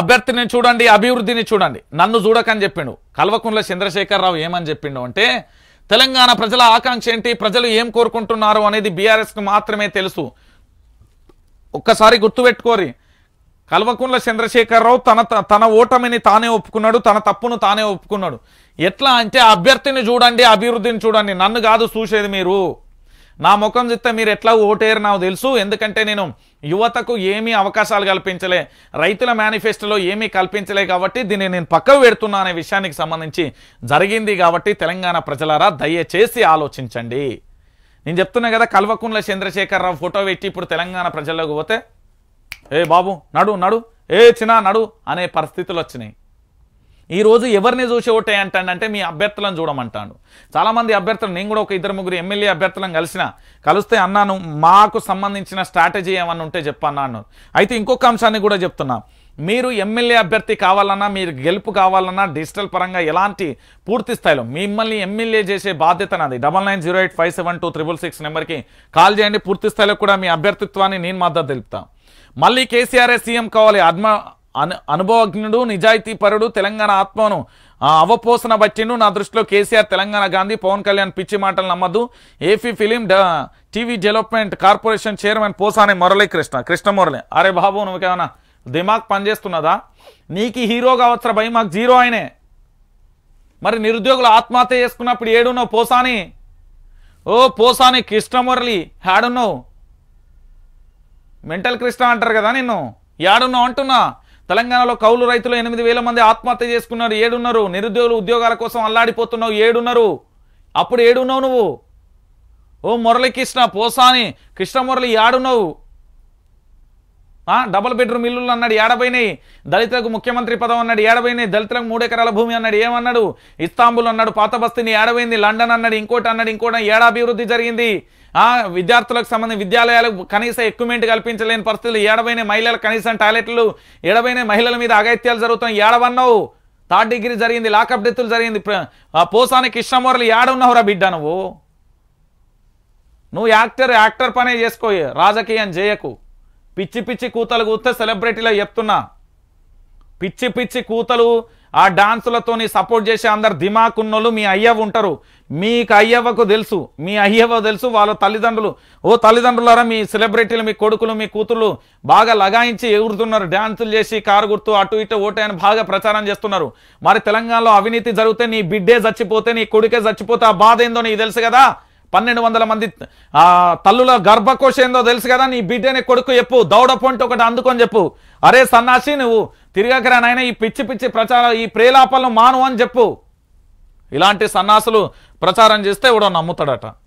అభ్యర్థిని చూడండి అభివృద్ధిని చూడండి నన్ను చూడకని చెప్పిండు కల్వకుంట్ల చంద్రశేఖరరావు ఏమని చెప్పిండు అంటే తెలంగాణ ప్రజల ఆకాంక్ష ఏంటి ప్రజలు ఏం కోరుకుంటున్నారు అనేది బీఆర్ఎస్కి మాత్రమే తెలుసు ఒక్కసారి గుర్తుపెట్టుకోరి కల్వకుంట్ల చంద్రశేఖరరావు తన తన ఓటమిని తానే ఒప్పుకున్నాడు తన తప్పును తానే ఒప్పుకున్నాడు ఎట్లా అంటే అభ్యర్థిని చూడండి అభివృద్ధిని చూడండి నన్ను కాదు చూసేది మీరు నా ముఖం చెప్తే మీరు ఎట్లా ఓటేరు నాకు తెలుసు ఎందుకంటే నేను యువతకు ఏమీ అవకాశాలు కల్పించలే రైతుల మేనిఫెస్టోలో ఏమీ కల్పించలే కాబట్టి దీన్ని నేను పక్కకు పెడుతున్నా అనే విషయానికి సంబంధించి జరిగింది కాబట్టి తెలంగాణ ప్రజలారా దయచేసి ఆలోచించండి నేను చెప్తున్నా కదా కల్వకుండ్ల చంద్రశేఖరరావు ఫోటో పెట్టి ఇప్పుడు తెలంగాణ ప్రజల్లోకి పోతే ఏ బాబు నడు నడు ఏ చినా నడు అనే పరిస్థితులు వచ్చినాయి ఈరోజు ఎవరిని చూసి ఓటే అంటే మీ అభ్యర్థులను చూడమంటాడు చాలామంది అభ్యర్థులు నేను కూడా ఒక ఇద్దరు ముగ్గురు ఎమ్మెల్యే అభ్యర్థులను కలిసిన కలిస్తే అన్నాను మాకు సంబంధించిన స్ట్రాటజీ ఏమన్నా ఉంటే చెప్పన్నాను అయితే ఇంకొక అంశాన్ని కూడా చెప్తున్నా మీరు ఎమ్మెల్యే అభ్యర్థి కావాలన్నా మీరు గెలుపు కావాలన్నా డిజిటల్ పరంగా ఎలాంటి పూర్తి స్థాయిలో మిమ్మల్ని ఎమ్మెల్యే చేసే బాధ్యత నాది double nine zero eight five seven two triple six నెంబర్కి కాల్ చేయండి పూర్తి స్థాయిలో కూడా మీ అభ్యర్థిత్వాన్ని నేను మద్దతు తెలుపుతాను మళ్ళీ కేసీఆర్ఏ సీఎం కావాలి అద్మ అను అనుభవజ్ఞుడు నిజాయితీ పరుడు తెలంగాణ ఆత్మను అవపోసన బట్టిండు నా దృష్టిలో కేసీఆర్ తెలంగాణ గాంధీ పవన్ కళ్యాణ్ పిచ్చి మాటలు నమ్మద్దు AP film TV development corporation chairman Posani Murali Krishna Krishna Murali అరే బాబు నువ్వుకేమన్నా దిమాగ్ పనిచేస్తున్నదా నీకు హీరో కావచ్చు భయ మాకు జీరో ఆయనే మరి నిరుద్యోగులు ఆత్మహత్య చేసుకున్నప్పుడు ఏడున్నావు పోసాని ఓ పోసాని కృష్ణ మురళి యాడున్నావు మెంటల్ కృష్ణ అంటారు కదా నిన్ను యాడున్నావు అంటున్నా తెలంగాణలో కౌలు రైతులు ఎనిమిది వేల మంది ఆత్మహత్య చేసుకున్నారు ఏడున్నారు నిరుద్యోగులు ఉద్యోగాల కోసం అల్లాడిపోతున్నావు ఏడున్నారు అప్పుడు ఏడున్నావు నువ్వు ఓ మురళీకృష్ణ పోసాని మురళి ఆడున్నావు డబుల్ బెడ్రూమ్ ఇల్లులు అన్నాడు ఏడబైనాయి దళితులకు ముఖ్యమంత్రి పదం అన్నాడు ఏడబైనాయి దళితులకు మూడు ఎకరాల భూమి అన్నాడు ఏమన్నాడు ఇస్తాంబుల్ అన్నాడు పాత బస్తీని ఏడబైంది లండన్ అన్నాడు ఇంకోటి అన్నాడు ఇంకోటి ఏడాభివృద్ధి అభివృద్ధి జరిగింది ఆ విద్యార్థులకు సంబంధించి విద్యాలయాలకు కనీస ఎక్విప్మెంట్ కల్పించలేని పరిస్థితులు ఏడబైన మహిళల కనీసం టాయిలెట్లు ఏడబైన మహిళల మీద అగత్యాలు జరుగుతున్నాయి ఏడవన్నావు థర్డ్ డిగ్రీ జరిగింది లాకప్ డెత్తులు జరిగింది పోసానికి ఇష్టమోరలు ఏడున్నావురా బిడ్డ నువ్వు నువ్వు యాక్టర్ యాక్టర్ పనే చేసుకో రాజకీయం చేయకు పిచ్చి పిచ్చి కూతలు కూస్తే సెలబ్రిటీలో చెప్తున్నా పిచ్చి పిచ్చి కూతలు ఆ డాన్సులతో సపోర్ట్ చేసే అందరు దిమాకున్నోళ్ళు మీ అయ్యవ ఉంటారు మీకు అయ్యవ్వకు తెలుసు మీ అయ్యవ్వ తెలుసు వాళ్ళ తల్లిదండ్రులు ఓ తల్లిదండ్రులారా మీ సెలబ్రిటీలు మీ కొడుకులు మీ కూతుళ్ళు బాగా లగాయించి ఎగురుతున్నారు డ్యాన్సులు చేసి కారు గుర్తు అటు ఇటు ఓటాయని బాగా ప్రచారం చేస్తున్నారు మరి తెలంగాణలో అవినీతి జరిగితే నీ బిడ్డే చచ్చిపోతే నీ కొడుకే చచ్చిపోతే ఆ బాధ ఏందో నీకు తెలుసు కదా పన్నెండు వందల మంది ఆ తల్లుల గర్భకోశ ఏందో తెలుసు కదా నీ బిడ్డనే కొడుకు చెప్పు దౌడపంటే ఒకటి అందుకొని చెప్పు అరే సన్నాసి నువ్వు తిరగకరా నాయన ఈ పిచ్చి పిచ్చి ప్రచారం ఈ ప్రేలాపలను మాను అని చెప్పు ఇలాంటి సన్నాసులు ప్రచారం చేస్తే ఎవడో నమ్ముతాడట